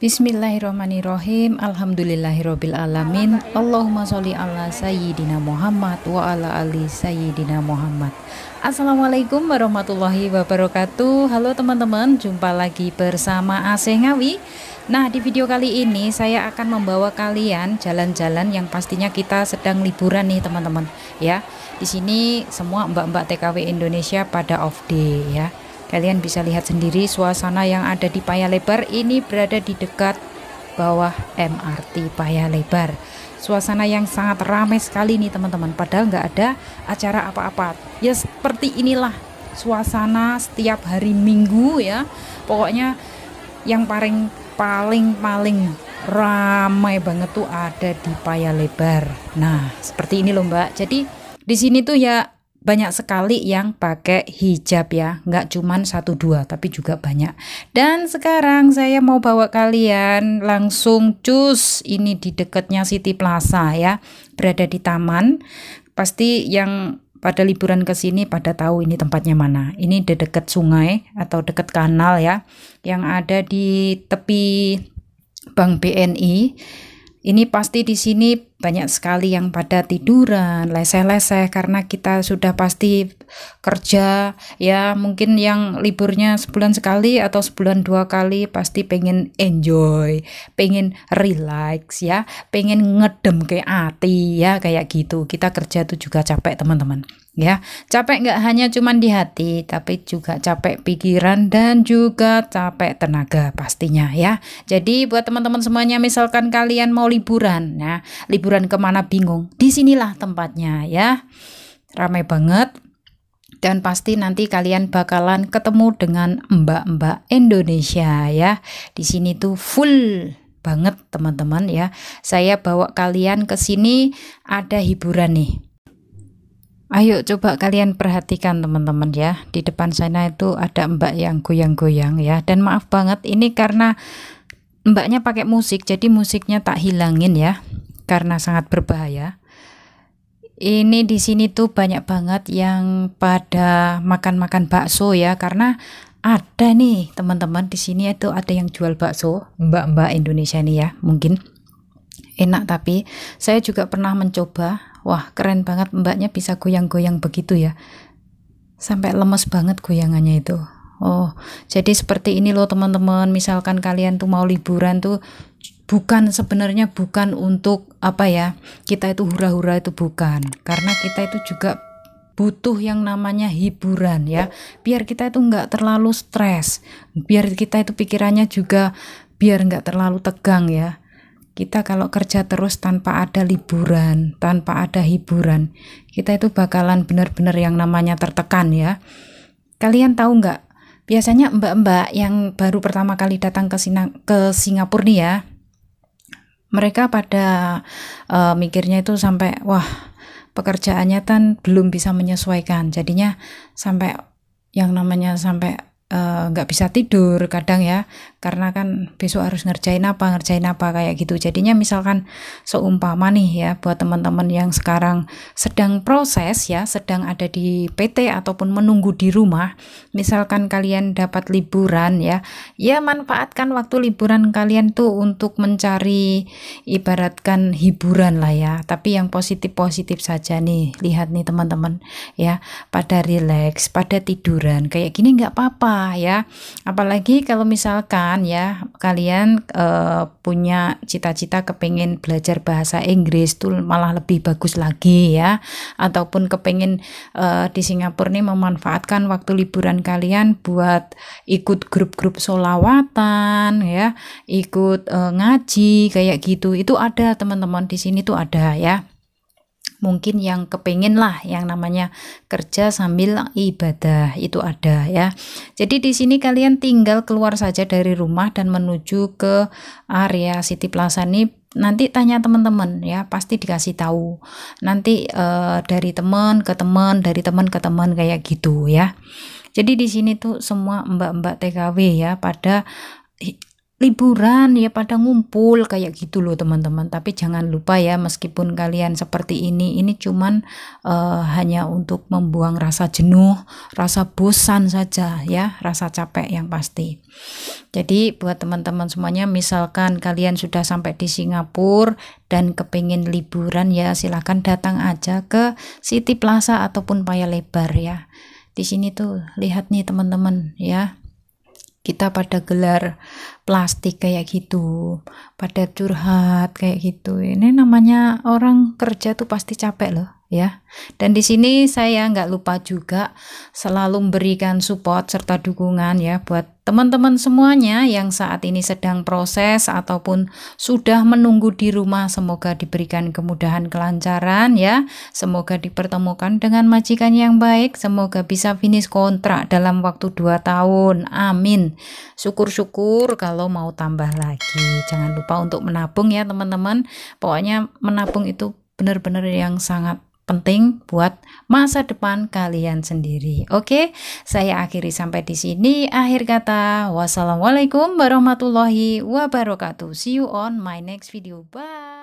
Bismillahirrahmanirrahim. Alhamdulillahirabbil alamin. Allahumma sholli ala sayyidina Muhammad wa ala ali sayyidina Muhammad. Assalamualaikum warahmatullahi wabarakatuh. Halo teman-teman, jumpa lagi bersama Aceh Ngawi. Nah, di video kali ini saya akan membawa kalian jalan-jalan yang pastinya kita sedang liburan nih, teman-teman, ya. Di sini semua mbak-mbak TKW Indonesia pada off day ya Kalian bisa lihat sendiri suasana yang ada di Paya Lebar ini berada di dekat bawah MRT Paya Lebar. Suasana yang sangat ramai sekali nih teman-teman. Padahal nggak ada acara apa-apa. Ya seperti inilah suasana setiap hari Minggu ya. Pokoknya yang paling paling paling ramai banget tuh ada di Paya Lebar. Nah seperti ini loh Mbak. Jadi di sini tuh ya banyak sekali yang pakai hijab ya nggak cuman satu dua tapi juga banyak dan sekarang saya mau bawa kalian langsung cus ini di dekatnya City Plaza ya berada di taman pasti yang pada liburan ke sini pada tahu ini tempatnya mana. Ini di dekat sungai atau dekat kanal ya yang ada di tepi Bank BNI ini pasti di sini banyak sekali yang pada tiduran, leseh-leseh karena kita sudah pasti kerja ya mungkin yang liburnya sebulan sekali atau sebulan dua kali pasti pengen enjoy, pengen relax ya, pengen ngedem kayak hati ya kayak gitu. Kita kerja tuh juga capek teman-teman ya. Capek nggak hanya cuman di hati, tapi juga capek pikiran dan juga capek tenaga pastinya ya. Jadi buat teman-teman semuanya, misalkan kalian mau liburan, ya liburan kemana bingung, disinilah tempatnya ya. Ramai banget, dan pasti nanti kalian bakalan ketemu dengan mbak-mbak Indonesia ya. Di sini tuh full banget teman-teman ya. Saya bawa kalian ke sini ada hiburan nih Ayo coba kalian perhatikan teman-teman ya. Di depan sana itu ada mbak yang goyang-goyang ya. Dan maaf banget ini karena mbaknya pakai musik jadi musiknya tak hilangin ya. Karena sangat berbahaya. Ini di sini tuh banyak banget yang pada makan-makan bakso ya karena ada nih teman-teman di sini itu ada yang jual bakso mbak-mbak Indonesia nih ya mungkin enak tapi saya juga pernah mencoba wah keren banget mbaknya bisa goyang-goyang begitu ya sampai lemes banget goyangannya itu oh jadi seperti ini loh teman-teman misalkan kalian tuh mau liburan tuh bukan sebenarnya bukan untuk apa ya kita itu hura-hura itu bukan karena kita itu juga butuh yang namanya hiburan ya biar kita itu nggak terlalu stres biar kita itu pikirannya juga biar nggak terlalu tegang ya kita kalau kerja terus tanpa ada liburan, tanpa ada hiburan, kita itu bakalan benar-benar yang namanya tertekan ya. Kalian tahu nggak? Biasanya mbak-mbak yang baru pertama kali datang ke, Sina ke Singapura nih ya, mereka pada uh, mikirnya itu sampai wah pekerjaannya kan belum bisa menyesuaikan, jadinya sampai yang namanya sampai Eh, nggak uh, bisa tidur kadang ya karena kan besok harus ngerjain apa ngerjain apa kayak gitu jadinya misalkan seumpama nih ya buat teman-teman yang sekarang sedang proses ya sedang ada di PT ataupun menunggu di rumah misalkan kalian dapat liburan ya ya manfaatkan waktu liburan kalian tuh untuk mencari ibaratkan hiburan lah ya tapi yang positif positif saja nih lihat nih teman-teman ya pada rileks pada tiduran kayak gini nggak apa-apa rumah ya. Apalagi kalau misalkan ya kalian e, punya cita-cita kepengen belajar bahasa Inggris tuh malah lebih bagus lagi ya. Ataupun kepengen e, eh, di Singapura nih memanfaatkan waktu liburan kalian buat ikut grup-grup solawatan ya, ikut e, ngaji kayak gitu. Itu ada teman-teman di sini tuh ada ya mungkin yang kepingin lah yang namanya kerja sambil ibadah itu ada ya. Jadi di sini kalian tinggal keluar saja dari rumah dan menuju ke area City Plaza ini nanti tanya teman-teman ya pasti dikasih tahu nanti uh, dari teman ke teman dari teman ke teman kayak gitu ya jadi di sini tuh semua mbak-mbak TKW ya pada liburan ya pada ngumpul kayak gitu loh teman-teman tapi jangan lupa ya meskipun kalian seperti ini ini cuman uh, hanya untuk membuang rasa jenuh rasa bosan saja ya rasa capek yang pasti jadi buat teman-teman semuanya misalkan kalian sudah sampai di Singapura dan kepingin liburan ya silahkan datang aja ke City Plaza ataupun Paya Lebar ya di sini tuh lihat nih teman-teman ya kita pada gelar plastik kayak gitu, pada curhat kayak gitu. Ini namanya orang kerja tuh pasti capek loh ya. Dan di sini saya nggak lupa juga selalu memberikan support serta dukungan ya buat teman-teman semuanya yang saat ini sedang proses ataupun sudah menunggu di rumah semoga diberikan kemudahan kelancaran ya. Semoga dipertemukan dengan majikan yang baik, semoga bisa finish kontrak dalam waktu 2 tahun. Amin. Syukur-syukur kalau mau tambah lagi. Jangan lupa untuk menabung ya teman-teman. Pokoknya menabung itu benar-benar yang sangat penting buat masa depan kalian sendiri. Oke, saya akhiri sampai di sini. Akhir kata, wassalamualaikum warahmatullahi wabarakatuh. See you on my next video. Bye.